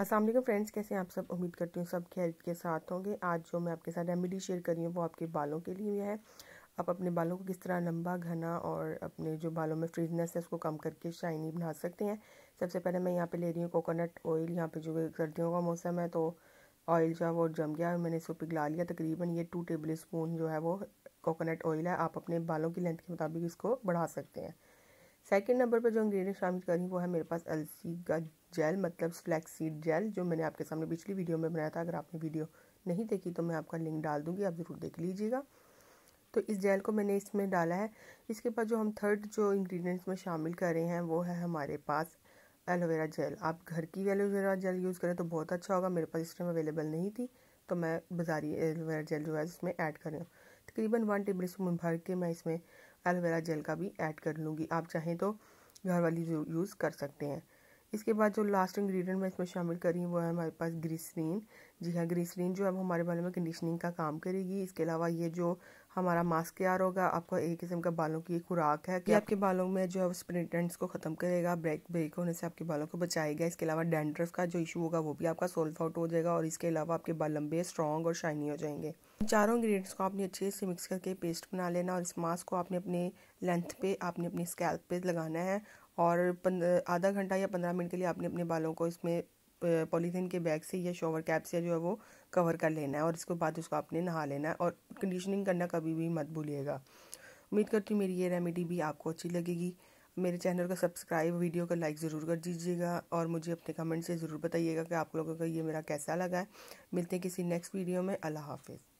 Aslam friends कैसे आप सब उम्मीद करती हूँ सब हेल्थ के साथ होंगे आज जो मैं आपके साथ रेमेडी शेयर कर रही हूँ वो आपके बालों के लिए है आप अपने बालों को किस तरह लंबा घना और अपने जो बालों में फ्रीजनेस है उसको कम करके शाइनी बना सकते हैं सबसे पहले मैं यहाँ पे ले रही हूँ कोकोनट ऑयल यहाँ पे जो सर्दियों का मौसम है तो ऑयल जो है वो जम गया और मैंने इसको पिघला लिया तकरीबन ये टू टेबल स्पून जो है वो कोकोनट ऑयल है आप अपने बालों की लेंथ के मुताबिक इसको बढ़ा सकते हैं सेकेंड नंबर पर जो इंग्रेडिएंट शामिल करेंगे वो है मेरे पास अलसी का जेल मतलब फ्लैक्स सीड जेल जो मैंने आपके सामने पिछली वीडियो में बनाया था अगर आपने वीडियो नहीं देखी तो मैं आपका लिंक डाल दूंगी आप ज़रूर देख लीजिएगा तो इस जेल को मैंने इसमें डाला है इसके बाद जो हम थर्ड जो इंग्रेडिएंट्स में शामिल कर रहे हैं वो है हमारे पास एलोवेरा जेल आप घर की एलोवेरा जेल यूज़ करें तो बहुत अच्छा होगा मेरे पास इस टाइम अवेलेबल नहीं थी तो मैं बाज़ारी एलोवेरा जेल जो है इसमें ऐड कर रही हूँ तकरीबन वन टेबल स्पून भर के मैं इसमें एलोवेरा जेल का भी ऐड कर लूँगी आप चाहें तो घर वाली यूज़ कर सकते हैं इसके बाद जो लास्ट इंग्रेडिएंट मैं इसमें शामिल करी वो है हमारे पास ग्रीसरीन जी हाँ ग्रीसरीन जो अब हमारे बालों में कंडीशनिंग का काम करेगी इसके अलावा ये जो हमारा मास्क तैयार होगा आपका एक किस्म का बालों की खुराक है कि आपके बालों में जो है स्प्रिटेंट्स को ख़त्म करेगा ब्रेक ब्रेक होने से आपके बालों को बचाएगा इसके अलावा डेंड्रफ का जो इशू होगा वो भी आपका सोल्व आउट हो जाएगा और इसके अलावा आपके बाल लंबे स्ट्रॉन्ग और शाइनी हो जाएंगे चारों इंग्रेडिएंट्स को आपने अच्छे से मिक्स करके पेस्ट बना लेना और इस मास्क को आपने अपने लेंथ पे आपने अपनी स्कैल्प पे लगाना है और आधा घंटा या पंद्रह मिनट के लिए आपने अपने बालों को इसमें पॉलीथीन के बैग से या शॉवर कैप से जो है वो कवर कर लेना है और इसके बाद उसको आपने नहा लेना है और कंडीशनिंग करना कभी भी मत भूलिएगा उम्मीद करती हूँ मेरी ये रेमेडी भी आपको अच्छी लगेगी मेरे चैनल का सब्सक्राइब वीडियो का लाइक ज़रूर कर दीजिएगा और मुझे अपने कमेंट से ज़रूर बताइएगा कि आप लोगों का ये मेरा कैसा लगा है मिलते हैं किसी नेक्स्ट वीडियो में अल्लाह हाफिज़